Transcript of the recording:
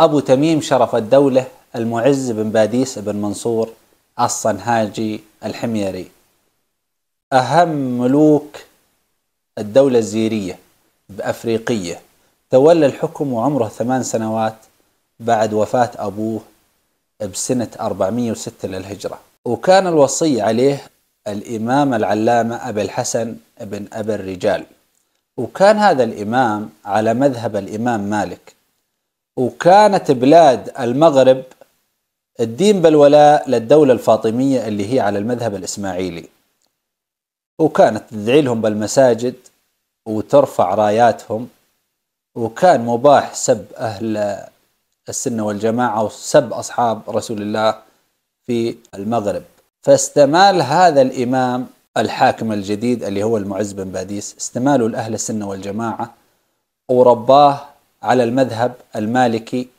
أبو تميم شرف الدولة المعز بن باديس بن منصور الصنهاجي الحميري أهم ملوك الدولة الزيرية بأفريقية تولى الحكم وعمره ثمان سنوات بعد وفاة أبوه بسنة 406 للهجرة وكان الوصي عليه الإمام العلامة أبي الحسن بن أبي الرجال وكان هذا الإمام على مذهب الإمام مالك وكانت بلاد المغرب الدين بالولاء للدولة الفاطمية اللي هي على المذهب الإسماعيلي وكانت تدعي لهم بالمساجد وترفع راياتهم وكان مباح سب أهل السنة والجماعة وسب أصحاب رسول الله في المغرب فاستمال هذا الإمام الحاكم الجديد اللي هو المعز بن باديس استماله لأهل السنة والجماعة ورباه على المذهب المالكي